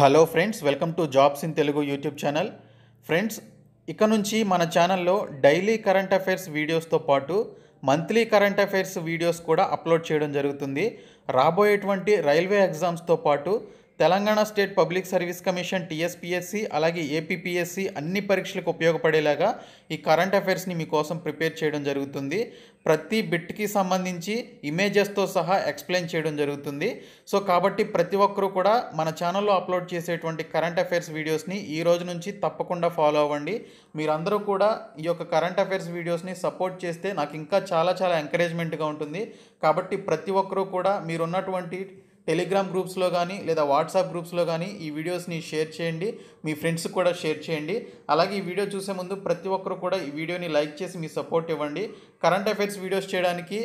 hello friends welcome to jobs in Telugu YouTube channel friends ఇక నుంచి మన ఛానల్లో డైలీ కరెంట్ అఫైర్స్ వీడియోస్తో పాటు మంత్లీ కరెంట్ అఫైర్స్ వీడియోస్ కూడా అప్లోడ్ చేయడం జరుగుతుంది రాబోయేటువంటి రైల్వే ఎగ్జామ్స్తో పాటు Telangana state public service commission TSPSC అలాగే ఏపీపీఎస్సి అన్ని పరీక్షలకు ఉపయోగపడేలాగా ఈ కరెంట్ అఫైర్స్ని మీకోసం ప్రిపేర్ చేయడం జరుగుతుంది ప్రతి బిట్కి సంబంధించి ఇమేజెస్తో సహా ఎక్స్ప్లెయిన్ చేయడం జరుగుతుంది సో కాబట్టి ప్రతి ఒక్కరూ కూడా మన ఛానల్లో అప్లోడ్ చేసేటువంటి కరెంట్ అఫైర్స్ వీడియోస్ని ఈ రోజు నుంచి తప్పకుండా ఫాలో అవ్వండి మీరందరూ కూడా ఈ యొక్క కరెంట్ అఫైర్స్ వీడియోస్ని సపోర్ట్ చేస్తే నాకు ఇంకా చాలా చాలా ఎంకరేజ్మెంట్గా ఉంటుంది కాబట్టి ప్రతి ఒక్కరూ కూడా మీరున్నటువంటి టెలిగ్రామ్ గ్రూప్స్లో కానీ లేదా వాట్సాప్ గ్రూప్స్లో కానీ ఈ వీడియోస్ని షేర్ చేయండి మీ ఫ్రెండ్స్కి కూడా షేర్ చేయండి అలాగే ఈ వీడియో చూసే ముందు ప్రతి ఒక్కరు కూడా ఈ వీడియోని లైక్ చేసి మీ సపోర్ట్ ఇవ్వండి కరెంట్ అఫైర్స్ వీడియోస్ చేయడానికి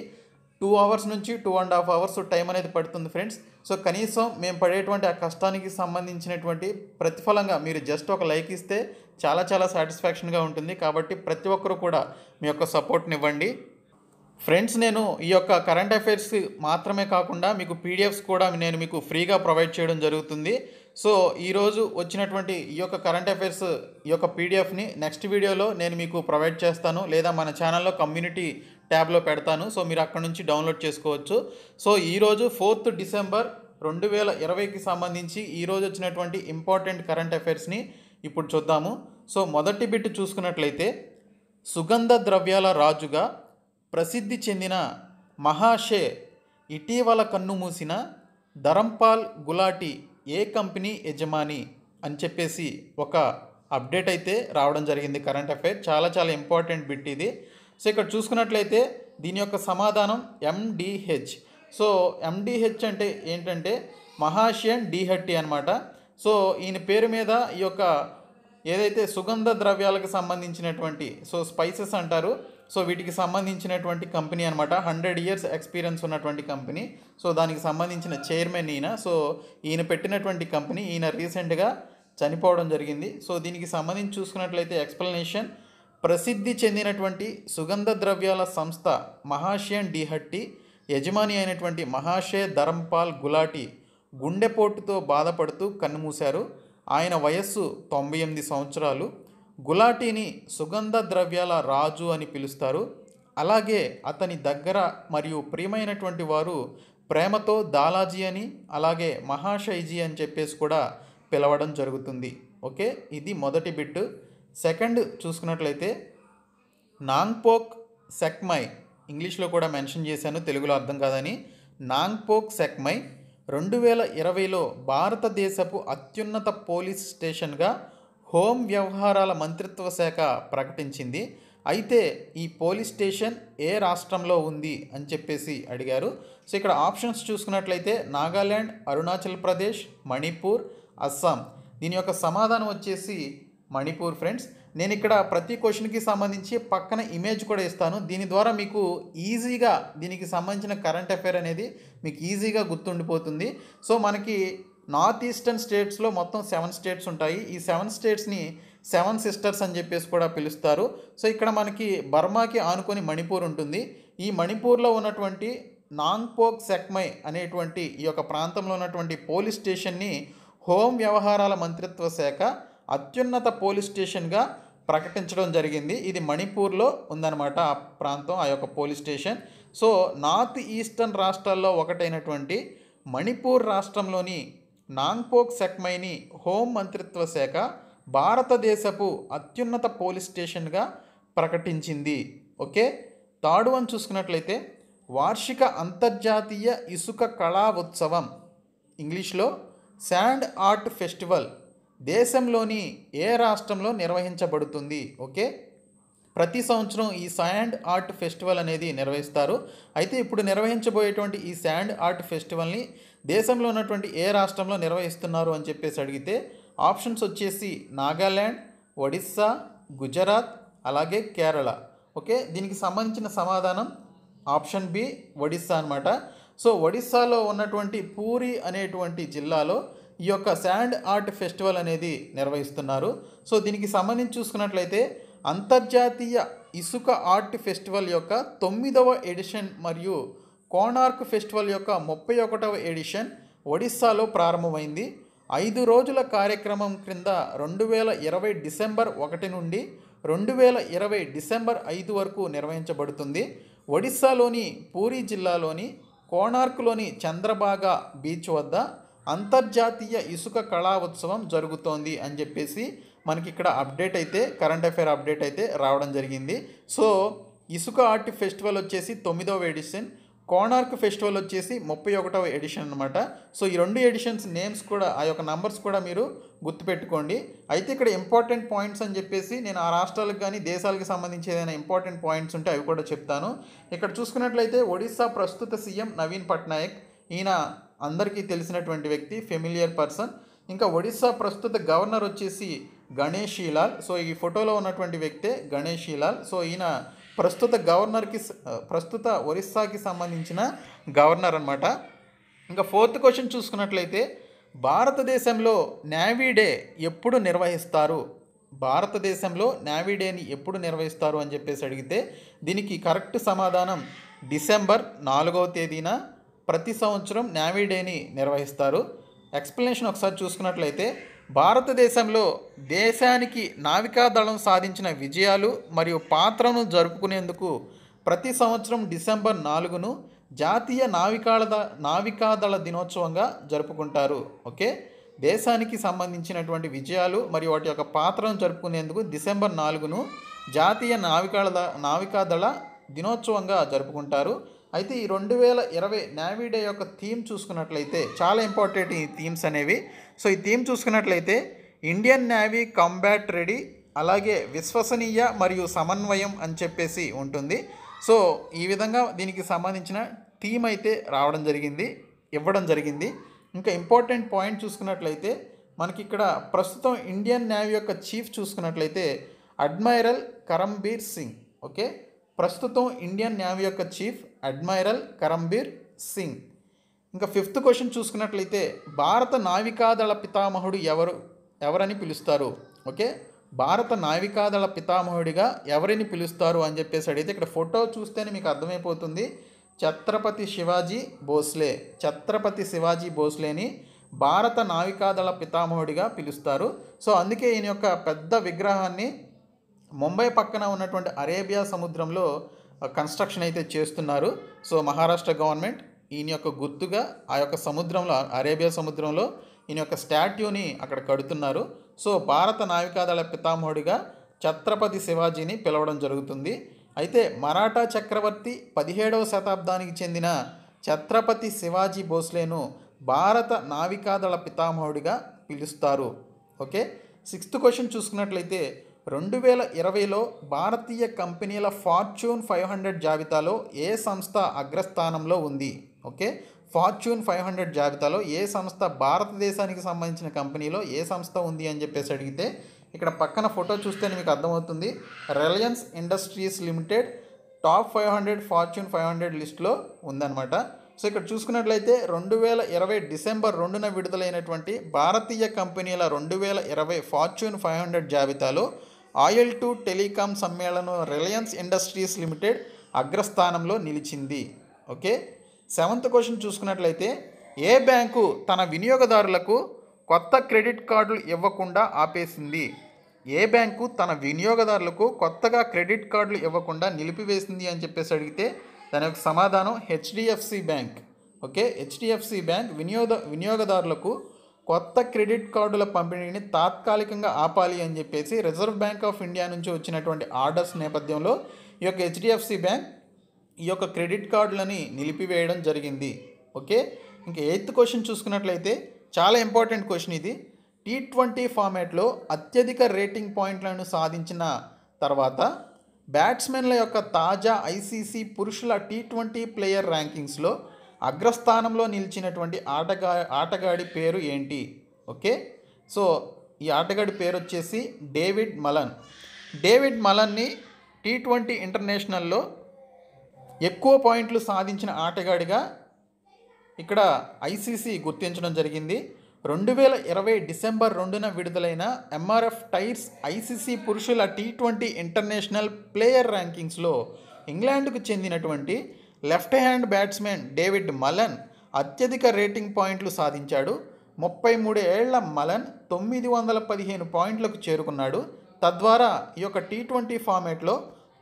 టూ అవర్స్ నుంచి two and half hours time అనేది పడుతుంది ఫ్రెండ్స్ సో కనీసం మేము పడేటువంటి ఆ కష్టానికి సంబంధించినటువంటి ప్రతిఫలంగా మీరు జస్ట్ ఒక లైక్ ఇస్తే చాలా చాలా సాటిస్ఫాక్షన్గా ఉంటుంది కాబట్టి ప్రతి ఒక్కరు కూడా మీ యొక్క సపోర్ట్ని ఇవ్వండి ఫ్రెండ్స్ నేను ఈ యొక్క కరెంట్ అఫైర్స్ మాత్రమే కాకుండా మీకు పీడిఎఫ్స్ కూడా నేను మీకు ఫ్రీగా ప్రొవైడ్ చేయడం జరుగుతుంది సో ఈరోజు వచ్చినటువంటి ఈ యొక్క కరెంట్ అఫైర్స్ ఈ యొక్క పీడిఎఫ్ని నెక్స్ట్ వీడియోలో నేను మీకు ప్రొవైడ్ చేస్తాను లేదా మన ఛానల్లో కమ్యూనిటీ ట్యాబ్లో పెడతాను సో మీరు అక్కడ నుంచి డౌన్లోడ్ చేసుకోవచ్చు సో ఈరోజు ఫోర్త్ డిసెంబర్ రెండు వేల ఇరవైకి సంబంధించి ఈరోజు వచ్చినటువంటి ఇంపార్టెంట్ కరెంట్ అఫైర్స్ని ఇప్పుడు చూద్దాము సో మొదటి బిట్ చూసుకున్నట్లయితే సుగంధ ద్రవ్యాల రాజుగా ప్రసిద్ధి చెందిన మహాషే ఇటీవల కన్నుమూసిన ధరంపాల్ గులాటి ఏ కంపెనీ యజమాని అని చెప్పేసి ఒక అప్డేట్ అయితే రావడం జరిగింది కరెంట్ అఫైర్ చాలా చాలా ఇంపార్టెంట్ బిట్ ఇది సో ఇక్కడ చూసుకున్నట్లయితే దీని యొక్క సమాధానం ఎండిహెచ్ సో ఎండిహెచ్ అంటే ఏంటంటే మహాషియన్ డిహెట్టి అనమాట సో ఈయన పేరు మీద ఈ యొక్క ఏదైతే సుగంధ ద్రవ్యాలకు సంబంధించినటువంటి సో స్పైసెస్ అంటారు సో వీటికి సంబంధించినటువంటి కంపెనీ అనమాట హండ్రెడ్ ఇయర్స్ ఎక్స్పీరియన్స్ ఉన్నటువంటి కంపెనీ సో దానికి సంబంధించిన చైర్మన్ ఈయన సో ఈయన పెట్టినటువంటి కంపెనీ ఈయన రీసెంట్గా చనిపోవడం జరిగింది సో దీనికి సంబంధించి చూసుకున్నట్లయితే ఎక్స్ప్లెనేషన్ ప్రసిద్ధి చెందినటువంటి సుగంధ ద్రవ్యాల సంస్థ మహాషియన్ డిహట్టి యజమాని అయినటువంటి మహాషే ధరంపాల్ గులాటి గుండెపోటుతో బాధపడుతూ కన్నుమూశారు ఆయన వయస్సు తొంభై ఎనిమిది సంవత్సరాలు గులాటీని సుగంధ ద్రవ్యాల రాజు అని పిలుస్తారు అలాగే అతని దగ్గర మరియు ప్రియమైనటువంటి వారు ప్రేమతో దాలాజీ అని అలాగే మహాషైజీ అని చెప్పేసి కూడా పిలవడం జరుగుతుంది ఓకే ఇది మొదటి బిట్ సెకండ్ చూసుకున్నట్లయితే నాంగ్పోక్ సెక్మై ఇంగ్లీష్లో కూడా మెన్షన్ చేశాను తెలుగులో అర్థం కాదని నాంగ్పోక్ సెక్మై రెండు వేల ఇరవైలో భారతదేశపు అత్యున్నత పోలీస్ స్టేషన్గా హోం వ్యవహారాల మంత్రిత్వ శాఖ ప్రకటించింది అయితే ఈ పోలీస్ స్టేషన్ ఏ రాష్ట్రంలో ఉంది అని చెప్పేసి అడిగారు సో ఇక్కడ ఆప్షన్స్ చూసుకున్నట్లయితే నాగాల్యాండ్ అరుణాచల్ ప్రదేశ్ మణిపూర్ అస్సాం దీని యొక్క సమాధానం వచ్చేసి మణిపూర్ ఫ్రెండ్స్ నేను ఇక్కడ ప్రతి క్వశ్చన్కి సంబంధించి పక్కన ఇమేజ్ కూడా ఇస్తాను దీని ద్వారా మీకు ఈజీగా దీనికి సంబంధించిన కరెంట్ అఫైర్ అనేది మీకు ఈజీగా గుర్తుండిపోతుంది సో మనకి నార్త్ ఈస్టర్న్ స్టేట్స్లో మొత్తం సెవెన్ స్టేట్స్ ఉంటాయి ఈ సెవెన్ స్టేట్స్ని సెవెన్ సిస్టర్స్ అని చెప్పేసి కూడా పిలుస్తారు సో ఇక్కడ మనకి బర్మాకి ఆనుకొని మణిపూర్ ఉంటుంది ఈ మణిపూర్లో ఉన్నటువంటి నాంగ్పోక్ సెక్మై అనేటువంటి ఈ యొక్క ప్రాంతంలో ఉన్నటువంటి పోలీస్ స్టేషన్ని హోం వ్యవహారాల మంత్రిత్వ శాఖ అత్యున్నత పోలీస్ స్టేషన్గా ప్రకటించడం జరిగింది ఇది మణిపూర్లో ఉందన్నమాట ఆ ప్రాంతం ఆ యొక్క police station so north eastern రాష్ట్రాల్లో ఒకటైనటువంటి మణిపూర్ రాష్ట్రంలోని నాంగ్పోక్ సెక్మైని హోం మంత్రిత్వ శాఖ భారతదేశపు అత్యున్నత పోలీస్ స్టేషన్గా ప్రకటించింది ఓకే థర్డ్ వన్ చూసుకున్నట్లయితే వార్షిక అంతర్జాతీయ ఇసుక కళా ఉత్సవం ఇంగ్లీష్లో శాండ్ ఆర్ట్ ఫెస్టివల్ దేశంలోని ఏ రాష్ట్రంలో నిర్వహించబడుతుంది ఓకే ప్రతి సంవత్సరం ఈ శాండ్ ఆర్ట్ ఫెస్టివల్ అనేది నిర్వహిస్తారు అయితే ఇప్పుడు నిర్వహించబోయేటువంటి ఈ శాండ్ ఆర్ట్ ఫెస్టివల్ని దేశంలో ఉన్నటువంటి ఏ రాష్ట్రంలో నిర్వహిస్తున్నారు అని చెప్పేసి అడిగితే ఆప్షన్స్ వచ్చేసి నాగాల్యాండ్ ఒడిస్సా గుజరాత్ అలాగే కేరళ ఓకే దీనికి సంబంధించిన సమాధానం ఆప్షన్ బి ఒడిస్సా అనమాట సో ఒడిస్సాలో ఉన్నటువంటి పూరి అనేటువంటి జిల్లాలో ఈ యొక్క శాండ్ ఆర్ట్ ఫెస్టివల్ అనేది నిర్వహిస్తున్నారు సో దీనికి సంబంధించి చూసుకున్నట్లయితే అంతర్జాతీయ ఇసుక ఆర్ట్ ఫెస్టివల్ యొక్క తొమ్మిదవ ఎడిషన్ మరియు కోణార్క్ ఫెస్టివల్ యొక్క ముప్పై ఒకటవ ఎడిషన్ ఒడిస్సాలో ప్రారంభమైంది ఐదు రోజుల కార్యక్రమం క్రింద రెండు వేల ఇరవై డిసెంబర్ ఒకటి నుండి రెండు వేల ఇరవై డిసెంబర్ ఐదు వరకు నిర్వహించబడుతుంది ఒడిస్సాలోని పూరి జిల్లాలోని కోణార్క్లోని చంద్రబాగా బీచ్ వద్ద అంతర్జాతీయ ఇసుక కళా ఉత్సవం జరుగుతోంది అని చెప్పేసి మనకి ఇక్కడ అప్డేట్ అయితే కరెంట్ అఫైర్ అప్డేట్ అయితే రావడం జరిగింది సో ఇసుక ఆర్ట్ ఫెస్టివల్ వచ్చేసి తొమ్మిదవ ఎడిషన్ కోణార్క్ ఫెస్టివల్ వచ్చేసి ముప్పై ఒకటవ ఎడిషన్ అనమాట సో ఈ రెండు ఎడిషన్స్ నేమ్స్ కూడా ఆ యొక్క నంబర్స్ కూడా మీరు గుర్తుపెట్టుకోండి అయితే ఇక్కడ ఇంపార్టెంట్ పాయింట్స్ అని చెప్పేసి నేను ఆ రాష్ట్రాలకు కానీ దేశాలకు సంబంధించి ఏదైనా ఇంపార్టెంట్ పాయింట్స్ ఉంటే అవి కూడా చెప్తాను ఇక్కడ చూసుకున్నట్లయితే ఒడిశా ప్రస్తుత సీఎం నవీన్ పట్నాయక్ ఈయన అందరికీ తెలిసినటువంటి వ్యక్తి ఫెమిలియర్ పర్సన్ ఇంకా ఒడిశా ప్రస్తుత గవర్నర్ వచ్చేసి గణేష్ లాల్ సో ఈ ఫోటోలో ఉన్నటువంటి వ్యక్తే గణేష్ లాల్ సో ఈయన ప్రస్తుత గవర్నర్కి ప్రస్తుత ఒరిస్సాకి సంబంధించిన గవర్నర్ అనమాట ఇంకా ఫోర్త్ క్వశ్చన్ చూసుకున్నట్లయితే భారతదేశంలో నావీ డే ఎప్పుడు నిర్వహిస్తారు భారతదేశంలో నావీ డేని ఎప్పుడు నిర్వహిస్తారు అని చెప్పేసి అడిగితే దీనికి కరెక్ట్ సమాధానం డిసెంబర్ నాలుగవ తేదీన ప్రతి సంవత్సరం నావీ డేని నిర్వహిస్తారు ఎక్స్ప్లెనేషన్ ఒకసారి చూసుకున్నట్లయితే భారతదేశంలో దేశానికి నావికాదళం సాధించిన విజయాలు మరియు పాత్రను జరుపుకునేందుకు ప్రతి సంవత్సరం డిసెంబర్ నాలుగును జాతీయ నావికాళ నావికాదళ దినోత్సవంగా జరుపుకుంటారు ఓకే దేశానికి సంబంధించినటువంటి విజయాలు మరియు వాటి యొక్క పాత్రను జరుపుకునేందుకు డిసెంబర్ నాలుగును జాతీయ నావికాళ నావికాదళ దినోత్సవంగా జరుపుకుంటారు అయితే ఈ రెండు వేల ఇరవై నావీ డే యొక్క థీమ్ చూసుకున్నట్లయితే చాలా ఇంపార్టెంట్ ఈ థీమ్స్ అనేవి సో ఈ థీమ్ చూసుకున్నట్లయితే ఇండియన్ నేవీ కంబ్యాట్ రెడీ అలాగే విశ్వసనీయ మరియు సమన్వయం అని చెప్పేసి ఉంటుంది సో ఈ విధంగా దీనికి సంబంధించిన థీమ్ అయితే రావడం జరిగింది ఇవ్వడం జరిగింది ఇంకా ఇంపార్టెంట్ పాయింట్ చూసుకున్నట్లయితే మనకి ఇక్కడ ప్రస్తుతం ఇండియన్ నేవీ యొక్క చీఫ్ చూసుకున్నట్లయితే అడ్మైరల్ కరంబీర్ సింగ్ ఓకే ప్రస్తుతం ఇండియన్ నేవీ యొక్క చీఫ్ అడ్మైరల్ కరంబీర్ సింగ్ ఇంకా ఫిఫ్త్ క్వశ్చన్ చూసుకున్నట్లయితే భారత నావికాదళ పితామహుడు ఎవరు ఎవరని పిలుస్తారు ఓకే భారత నావికాదళ పితామహుడిగా ఎవరిని పిలుస్తారు అని చెప్పేసి అడిగితే ఇక్కడ ఫోటో చూస్తేనే మీకు అర్థమైపోతుంది ఛత్రపతి శివాజీ భోస్లే ఛత్రపతి శివాజీ భోస్లేని భారత నావికాదళ పితామహుడిగా పిలుస్తారు సో అందుకే ఈయన యొక్క పెద్ద విగ్రహాన్ని ముంబై పక్కన ఉన్నటువంటి అరేబియా సముద్రంలో కన్స్ట్రక్షన్ అయితే చేస్తున్నారు సో మహారాష్ట్ర గవర్నమెంట్ ఈయన యొక్క గుర్తుగా ఆ యొక్క సముద్రంలో అరేబియా సముద్రంలో ఈయన యొక్క స్టాట్యూని అక్కడ కడుతున్నారు సో భారత నావికాదళ పితామహుడిగా ఛత్రపతి శివాజీని పిలవడం జరుగుతుంది అయితే మరాఠా చక్రవర్తి పదిహేడవ శతాబ్దానికి చెందిన ఛత్రపతి శివాజీ భోస్లేను భారత నావికాదళ పితామహుడిగా పిలుస్తారు ఓకే సిక్స్త్ క్వశ్చన్ చూసుకున్నట్లయితే రెండు వేల ఇరవైలో భారతీయ కంపెనీల ఫార్చ్యూన్ ఫైవ్ హండ్రెడ్ జాబితాలో ఏ సంస్థ అగ్రస్థానంలో ఉంది ఓకే ఫార్చ్యూన్ ఫైవ్ హండ్రెడ్ జాబితాలో ఏ సంస్థ భారతదేశానికి సంబంధించిన కంపెనీలో ఏ సంస్థ ఉంది అని చెప్పేసి అడిగితే ఇక్కడ పక్కన ఫోటో చూస్తేనే మీకు అర్థమవుతుంది Reliance Industries Limited top five hundred Fortune five hundred లిస్ట్లో ఉందన్నమాట సో ఇక్కడ చూసుకున్నట్లయితే రెండు వేల ఇరవై డిసెంబర్ రెండున విడుదలైనటువంటి భారతీయ కంపెనీల రెండు వేల ఇరవై ఫార్చ్యూన్ ఫైవ్ హండ్రెడ్ జాబితాలో ఆయిల్ టు టెలికాం సమ్మేళనం రిలయన్స్ ఇండస్ట్రీస్ లిమిటెడ్ అగ్రస్థానంలో నిలిచింది ఓకే సెవెంత్ క్వశ్చన్ చూసుకున్నట్లయితే ఏ బ్యాంకు తన వినియోగదారులకు కొత్త క్రెడిట్ కార్డులు ఇవ్వకుండా ఆపేసింది ఏ బ్యాంకు తన వినియోగదారులకు కొత్తగా క్రెడిట్ కార్డులు ఇవ్వకుండా నిలిపివేసింది అని చెప్పేసి అడిగితే దాని యొక్క సమాధానం HDFC bank okay HDFC bank వినియోగ వినియోగదారులకు కొత్త క్రెడిట్ కార్డుల పంపిణీని తాత్కాలికంగా ఆపాలి అని చెప్పేసి రిజర్వ్ బ్యాంక్ ఆఫ్ ఇండియా నుంచి వచ్చినటువంటి ఆర్డర్స్ నేపథ్యంలో ఈ యొక్క హెచ్డిఎఫ్సి బ్యాంక్ ఈ యొక్క క్రెడిట్ కార్డులని నిలిపివేయడం జరిగింది ఓకే ఇంకా ఎయిత్ క్వశ్చన్ చూసుకున్నట్లయితే చాలా ఇంపార్టెంట్ క్వశ్చన్ ఇది టీ ట్వంటీ ఫార్మాట్లో అత్యధిక రేటింగ్ పాయింట్లను సాధించిన తర్వాత బ్యాట్స్మెన్ల యొక్క తాజా ఐసీసీ పురుషుల టీ ట్వంటీ ప్లేయర్ ర్యాంకింగ్స్లో అగ్రస్థానంలో నిలిచినటువంటి ఆటగా ఆటగాడి పేరు ఏంటి ఓకే సో ఈ ఆటగాడి పేరు వచ్చేసి డేవిడ్ మలన్ డేవిడ్ మలన్ని టీ ట్వంటీ ఇంటర్నేషనల్లో ఎక్కువ పాయింట్లు సాధించిన ఆటగాడిగా ఇక్కడ ఐసీసీ గుర్తించడం జరిగింది రెండు వేల ఇరవై డిసెంబర్ రెండున విడుదలైన ఎంఆర్ఎఫ్ టైర్స్ ఐసీసీ పురుషుల టీ ట్వంటీ ఇంటర్నేషనల్ ప్లేయర్ ర్యాంకింగ్స్లో ఇంగ్లాండ్కు చెందినటువంటి left hand batsmen David Malan అత్యధిక రేటింగ్ పాయింట్లు సాధించాడు ముప్పై మూడు ఏళ్ల మలన్ తొమ్మిది వందల పదిహేను పాయింట్లకు చేరుకున్నాడు తద్వారా ఈ యొక్క టీ ట్వంటీ ఫార్మేట్లో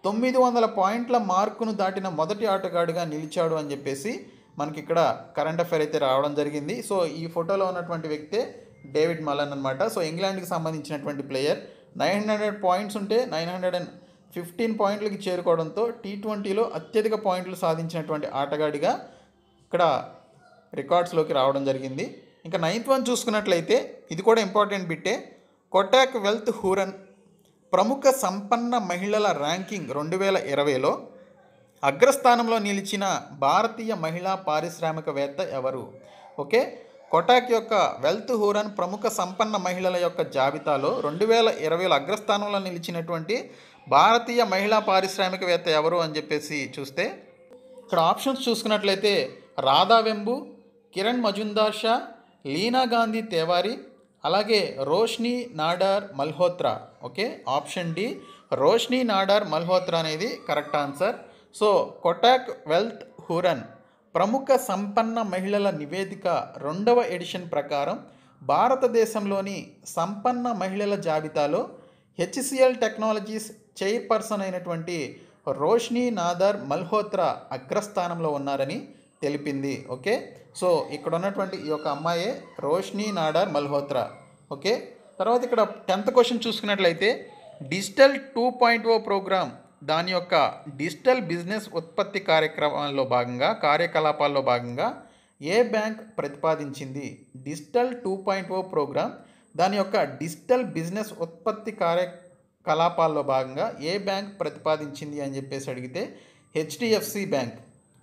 తొమ్మిది వందల పాయింట్ల మార్కును దాటిన మొదటి ఆటగాడిగా నిలిచాడు అని చెప్పేసి మనకి ఇక్కడ కరెంట్ అఫైర్ అయితే రావడం జరిగింది సో ఈ ఫోటోలో ఉన్నటువంటి వ్యక్తే డేవిడ్ మలన్ అనమాట సో ఇంగ్లాండ్కి సంబంధించినటువంటి ప్లేయర్ నైన్ హండ్రెడ్ పాయింట్స్ ఉంటే నైన్ హండ్రెడ్ అండ్ ఫిఫ్టీన్ పాయింట్లకి చేరుకోవడంతో టీ ట్వంటీలో అత్యధిక పాయింట్లు సాధించినటువంటి ఆటగాడిగా ఇక్కడ రికార్డ్స్లోకి రావడం జరిగింది ఇంకా నైన్త్ వన్ చూసుకున్నట్లయితే ఇది కూడా ఇంపార్టెంట్ బిట్టే కొటాక్ వెల్త్ హూరన్ ప్రముఖ సంపన్న మహిళల ర్యాంకింగ్ రెండు వేల ఇరవైలో అగ్రస్థానంలో నిలిచిన భారతీయ మహిళా పారిశ్రామికవేత్త ఎవరు ఓకే కొటాక్ యొక్క వెల్త్ హూరన్ ప్రముఖ సంపన్న మహిళల యొక్క జాబితాలో రెండు వేల ఇరవైలో అగ్రస్థానంలో నిలిచినటువంటి భారతీయ మహిళా పారిశ్రామికవేత్త ఎవరు అని చెప్పేసి చూస్తే ఇక్కడ ఆప్షన్స్ చూసుకున్నట్లయితే రాధా వెంబు కిరణ్ మజుందార్ షా లీనా గాంధీ తేవారి అలాగే Roshni Nadar Malhotra okay option D Roshni Nadar Malhotra అనేది correct answer so Kotak wealth Hurun ప్రముఖ సంపన్న మహిళల నివేదిక రెండవ ఎడిషన్ ప్రకారం భారతదేశంలోని సంపన్న మహిళల జాబితాలో హెచ్సిఎల్ టెక్నాలజీస్ చైర్పర్సన్ అయినటువంటి రోష్ని నాదర్ మల్హోత్రా అగ్రస్థానంలో ఉన్నారని తెలిపింది ఓకే సో ఇక్కడ ఉన్నటువంటి ఈ యొక్క అమ్మాయే రోష్ని నాడార్ మల్హోత్రా ఓకే తర్వాత ఇక్కడ టెన్త్ క్వశ్చన్ చూసుకున్నట్లయితే digital two point O program దాని యొక్క డిజిటల్ బిజినెస్ ఉత్పత్తి కార్యక్రమాల్లో భాగంగా కార్యకలాపాల్లో భాగంగా ఏ బ్యాంక్ ప్రతిపాదించింది digital two point O program దాని యొక్క డిజిటల్ బిజినెస్ ఉత్పత్తి కార్యకలాపాల్లో భాగంగా ఏ బ్యాంక్ ప్రతిపాదించింది అని చెప్పేసి అడిగితే HDFC bank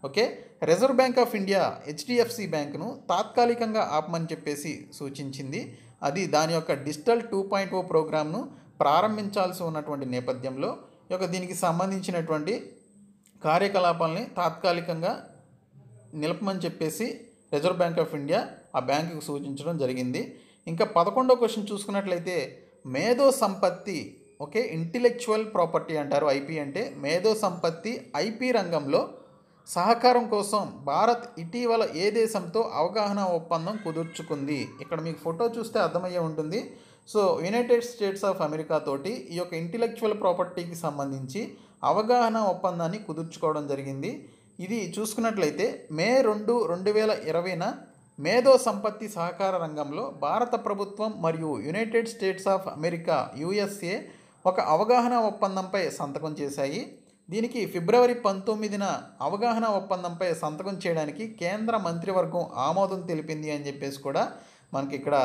okay reserve bank of India HDFC బ్యాంకును తాత్కాలికంగా ఆపమని చెప్పేసి సూచించింది అది దాని యొక్క డిజిటల్ టూ పాయింట్ ఓ ప్రోగ్రామ్ను ప్రారంభించాల్సి ఉన్నటువంటి నేపథ్యంలో యొక్క దీనికి సంబంధించినటువంటి కార్యకలాపాలని తాత్కాలికంగా నిలపమని చెప్పేసి రిజర్వ్ బ్యాంక్ ఆఫ్ ఇండియా ఆ బ్యాంకుకు సూచించడం జరిగింది ఇంకా పదకొండో క్వశ్చన్ చూసుకున్నట్లయితే మేధో సంపత్తి ఓకే ఇంటెలెక్చువల్ ప్రాపర్టీ అంటారు ఐపీ అంటే మేధో సంపత్తి ఐపీ రంగంలో సహకారం కోసం భారత్ ఇటీవల ఏ దేశంతో అవగాహన ఒప్పందం కుదుర్చుకుంది ఇక్కడ మీకు ఫోటో చూస్తే అర్థమయ్యే ఉంటుంది so United States of America తోటి ఈ యొక్క ఇంటలెక్చువల్ ప్రాపర్టీకి సంబంధించి అవగాహన ఒప్పందాన్ని కుదుర్చుకోవడం జరిగింది ఇది చూసుకున్నట్లయితే మే రెండు రెండు వేల ఇరవైన మేధో సంపత్తి సహకార రంగంలో భారత ప్రభుత్వం మరియు United States of America USA ఒక అవగాహన ఒప్పందంపై సంతకం చేశాయి దీనికి ఫిబ్రవరి పంతొమ్మిదిన అవగాహన ఒప్పందంపై సంతకం చేయడానికి కేంద్ర మంత్రివర్గం ఆమోదం తెలిపింది అని చెప్పేసి కూడా మనకి ఇక్కడ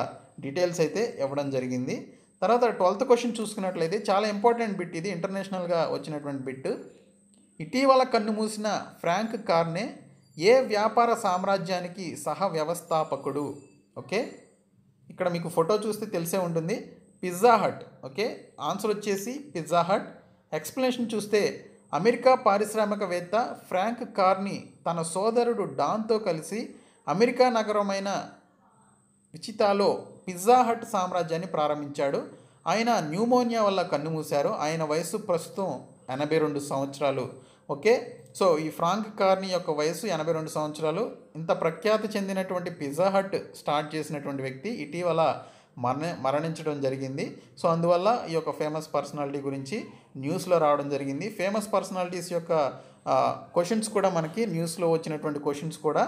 డీటెయిల్స్ అయితే ఇవ్వడం జరిగింది తర్వాత ట్వెల్త్ క్వశ్చన్ చూసుకున్నట్లయితే చాలా ఇంపార్టెంట్ బిట్ ఇది ఇంటర్నేషనల్గా వచ్చినటువంటి బిట్ ఇటీవల కన్ను మూసిన ఫ్రాంక్ కార్నే ఏ వ్యాపార సామ్రాజ్యానికి సహ వ్యవస్థాపకుడు ఓకే ఇక్కడ మీకు ఫోటో చూస్తే తెలిసే ఉంటుంది పిజ్జా హట్ ఓకే ఆన్సర్ వచ్చేసి పిజ్జా హట్ ఎక్స్ప్లెనేషన్ చూస్తే అమెరికా పారిశ్రామికవేత్త ఫ్రాంక్ కార్నీ తన సోదరుడు డాన్తో కలిసి అమెరికా నగరమైన విచితాలో పిజ్జా హట్ సామ్రాజ్యాన్ని ప్రారంభించాడు ఆయన న్యూమోనియా వల్ల కన్నుమూశారు ఆయన వయసు ప్రస్తుతం ఎనభై రెండు సంవత్సరాలు ఓకే సో ఈ ఫ్రాంక్ కార్ని యొక్క వయసు ఎనభై రెండు సంవత్సరాలు ఇంత ప్రఖ్యాతి చెందినటువంటి పిజ్జా హట్ స్టార్ట్ చేసినటువంటి వ్యక్తి ఇటీవల మరణ మరణించడం జరిగింది సో అందువల్ల ఈ యొక్క ఫేమస్ పర్సనాలిటీ గురించి న్యూస్లో రావడం జరిగింది ఫేమస్ పర్సనాలిటీస్ యొక్క క్వశ్చన్స్ కూడా మనకి న్యూస్లో వచ్చినటువంటి క్వశ్చన్స్ కూడా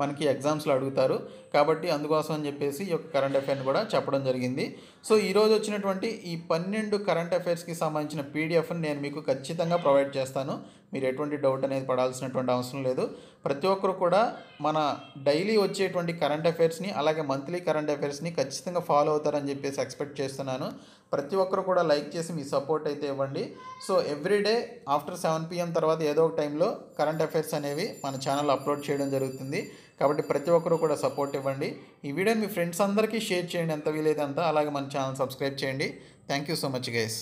మనకి ఎగ్జామ్స్లో అడుగుతారు కాబట్టి అందుకోసం అని చెప్పేసి ఈ యొక్క కరెంట్ అఫైర్ని కూడా చెప్పడం జరిగింది సో ఈరోజు వచ్చినటువంటి ఈ పన్నెండు కరెంట్ అఫైర్స్కి సంబంధించిన పీడిఎఫ్ని నేను మీకు ఖచ్చితంగా ప్రొవైడ్ చేస్తాను మీరు ఎటువంటి డౌట్ అనేది పడాల్సినటువంటి అవసరం లేదు ప్రతి ఒక్కరు కూడా మన డైలీ వచ్చేటువంటి కరెంట్ అఫైర్స్ని అలాగే మంత్లీ కరెంట్ అఫైర్స్ని ఖచ్చితంగా ఫాలో అవుతారని చెప్పేసి ఎక్స్పెక్ట్ చేస్తున్నాను ప్రతి ఒక్కరు కూడా లైక్ చేసి మీ సపోర్ట్ అయితే ఇవ్వండి so everyday after seven PM తర్వాత ఏదో ఒక టైంలో కరెంట్ అఫైర్స్ అనేవి మన ఛానల్ అప్లోడ్ చేయడం జరుగుతుంది కాబట్టి ప్రతి ఒక్కరు కూడా సపోర్ట్ ఇవ్వండి ఈ వీడియోని మీ ఫ్రెండ్స్ అందరికీ షేర్ చేయండి ఎంత వీలైతే అంత అలాగే మన ఛానల్ సబ్స్క్రైబ్ చేయండి thank you so much guys